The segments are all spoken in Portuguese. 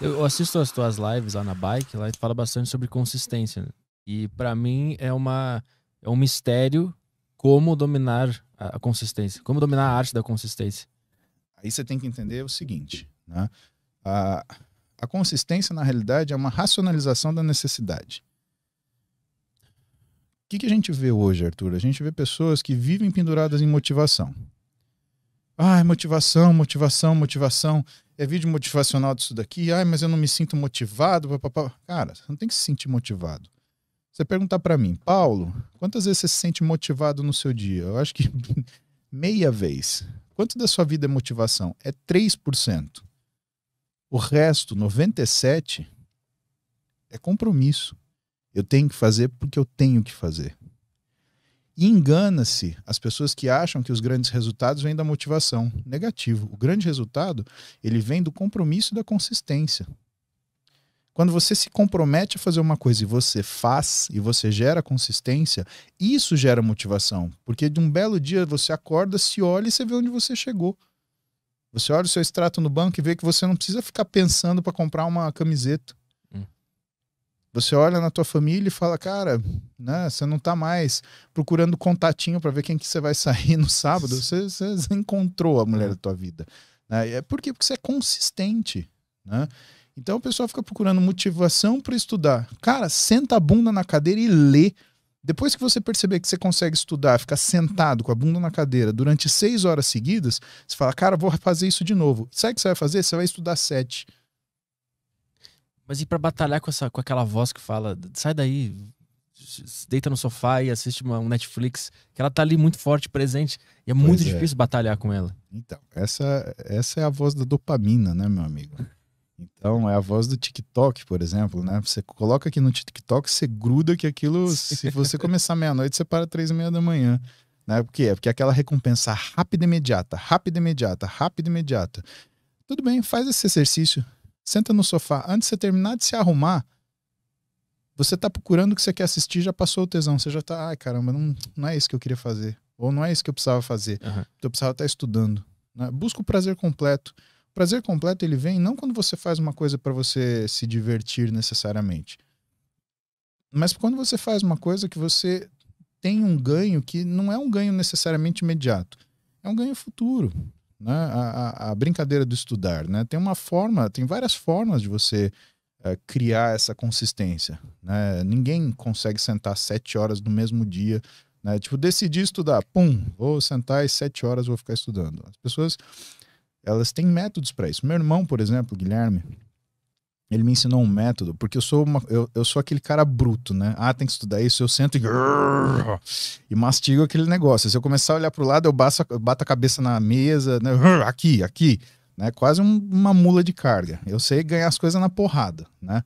Eu assisto as tuas lives lá na bike, lá tu fala bastante sobre consistência. Né? E para mim é uma é um mistério como dominar a, a consistência, como dominar a arte da consistência. Aí você tem que entender o seguinte, né? A, a consistência na realidade é uma racionalização da necessidade. O que, que a gente vê hoje, Arthur? A gente vê pessoas que vivem penduradas em motivação. Ah, motivação, motivação, motivação é vídeo motivacional disso daqui, ai, mas eu não me sinto motivado, papapá. Cara, você não tem que se sentir motivado. Você perguntar para mim, Paulo, quantas vezes você se sente motivado no seu dia? Eu acho que meia vez. Quanto da sua vida é motivação? É 3%. O resto, 97, é compromisso. Eu tenho que fazer porque eu tenho que fazer. E engana-se as pessoas que acham que os grandes resultados vêm da motivação. Negativo. O grande resultado, ele vem do compromisso e da consistência. Quando você se compromete a fazer uma coisa e você faz e você gera consistência, isso gera motivação. Porque de um belo dia você acorda, se olha e você vê onde você chegou. Você olha o seu extrato no banco e vê que você não precisa ficar pensando para comprar uma camiseta. Você olha na tua família e fala, cara, né, você não está mais procurando contatinho para ver quem que você vai sair no sábado. Você, você encontrou a mulher é. da tua vida. Né? É por quê? Porque você é consistente. Né? Então o pessoal fica procurando motivação para estudar. Cara, senta a bunda na cadeira e lê. Depois que você perceber que você consegue estudar, ficar sentado com a bunda na cadeira durante seis horas seguidas, você fala, cara, vou fazer isso de novo. Sabe o que você vai fazer? Você vai estudar sete. Mas e para batalhar com, essa, com aquela voz que fala, sai daí, deita no sofá e assiste uma, um Netflix, que ela tá ali muito forte, presente, e é pois muito é. difícil batalhar com ela. Então, essa, essa é a voz da dopamina, né, meu amigo? Então, é a voz do TikTok, por exemplo, né? Você coloca aqui no TikTok, você gruda que aquilo, se você começar meia-noite, você para três e meia da manhã. Né? Por quê? Porque aquela recompensa rápida e imediata, rápida e imediata, rápida e imediata. Tudo bem, faz esse exercício. Senta no sofá. Antes de você terminar de se arrumar, você tá procurando o que você quer assistir, já passou o tesão. Você já tá, ai caramba, não, não é isso que eu queria fazer. Ou não é isso que eu precisava fazer. Uhum. Eu precisava estar tá estudando. Né? Busca o prazer completo. O prazer completo ele vem não quando você faz uma coisa para você se divertir necessariamente, mas quando você faz uma coisa que você tem um ganho que não é um ganho necessariamente imediato, é um ganho futuro né? A, a, a, brincadeira do estudar, né? Tem uma forma, tem várias formas de você uh, criar essa consistência, né? Ninguém consegue sentar sete horas no mesmo dia, né? Tipo, decidi estudar, pum, vou sentar e sete horas vou ficar estudando. As pessoas, elas têm métodos para isso. Meu irmão, por exemplo, Guilherme, ele me ensinou um método, porque eu sou, uma, eu, eu sou aquele cara bruto, né? Ah, tem que estudar isso, eu sento e, e mastigo aquele negócio. Se eu começar a olhar para o lado, eu bato, eu bato a cabeça na mesa, né? aqui, aqui, né? Quase um, uma mula de carga. Eu sei ganhar as coisas na porrada, né?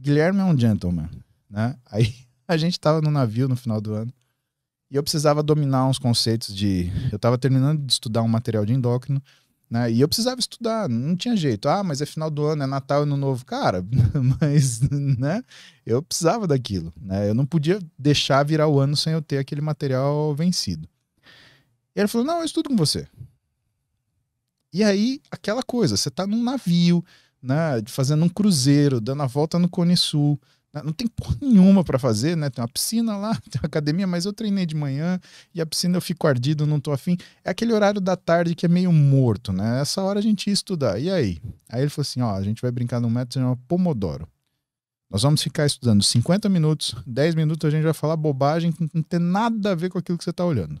Guilherme é um gentleman, né? Aí a gente estava no navio no final do ano e eu precisava dominar uns conceitos de... Eu estava terminando de estudar um material de endócrino, né? E eu precisava estudar, não tinha jeito. Ah, mas é final do ano, é Natal, ano novo. Cara, mas né? eu precisava daquilo. Né? Eu não podia deixar virar o ano sem eu ter aquele material vencido. E ele falou: Não, eu estudo com você. E aí, aquela coisa, você está num navio, né, fazendo um cruzeiro, dando a volta no Cone Sul, ah, não tem porra nenhuma para fazer, né? Tem uma piscina lá, tem uma academia, mas eu treinei de manhã e a piscina eu fico ardido, não tô afim. É aquele horário da tarde que é meio morto, né? É essa hora a gente ia estudar. E aí? Aí ele falou assim: ó, a gente vai brincar num método chamado Pomodoro. Nós vamos ficar estudando 50 minutos, 10 minutos a gente vai falar bobagem que não tem nada a ver com aquilo que você está olhando.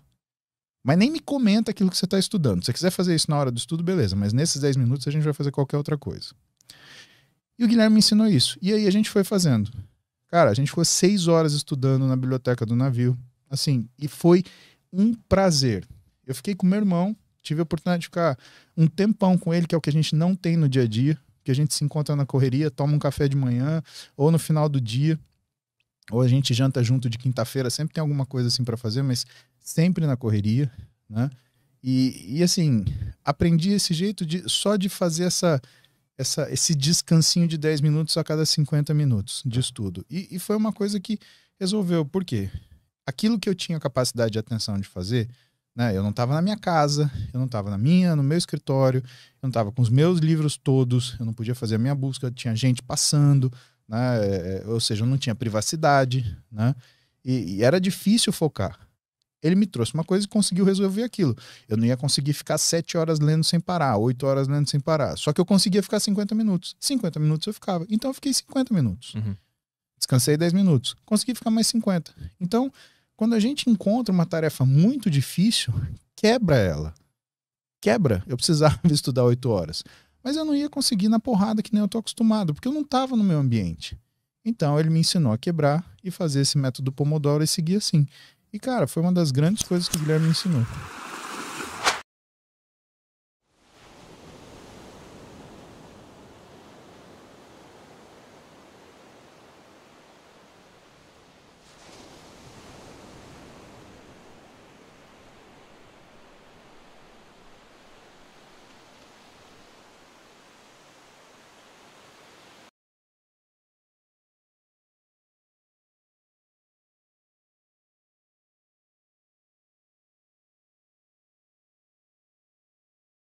Mas nem me comenta aquilo que você está estudando. Se você quiser fazer isso na hora do estudo, beleza, mas nesses 10 minutos a gente vai fazer qualquer outra coisa. E o Guilherme me ensinou isso. E aí a gente foi fazendo. Cara, a gente ficou seis horas estudando na biblioteca do navio. Assim, e foi um prazer. Eu fiquei com meu irmão, tive a oportunidade de ficar um tempão com ele, que é o que a gente não tem no dia a dia, que a gente se encontra na correria, toma um café de manhã, ou no final do dia, ou a gente janta junto de quinta-feira, sempre tem alguma coisa assim para fazer, mas sempre na correria, né? E, e assim, aprendi esse jeito de só de fazer essa essa, esse descansinho de 10 minutos a cada 50 minutos de estudo. E, e foi uma coisa que resolveu, por quê? Aquilo que eu tinha capacidade de atenção de fazer, né? Eu não estava na minha casa, eu não estava na minha, no meu escritório, eu não estava com os meus livros todos, eu não podia fazer a minha busca, tinha gente passando, né? É, é, ou seja, eu não tinha privacidade, né? E, e era difícil focar ele me trouxe uma coisa e conseguiu resolver aquilo. Eu não ia conseguir ficar sete horas lendo sem parar, oito horas lendo sem parar. Só que eu conseguia ficar 50 minutos. 50 minutos eu ficava. Então eu fiquei 50 minutos. Uhum. Descansei 10 minutos. Consegui ficar mais 50. Então, quando a gente encontra uma tarefa muito difícil, quebra ela. Quebra. Eu precisava estudar oito horas. Mas eu não ia conseguir na porrada que nem eu tô acostumado, porque eu não estava no meu ambiente. Então ele me ensinou a quebrar e fazer esse método Pomodoro e seguir assim. E, cara, foi uma das grandes coisas que o Guilherme me ensinou.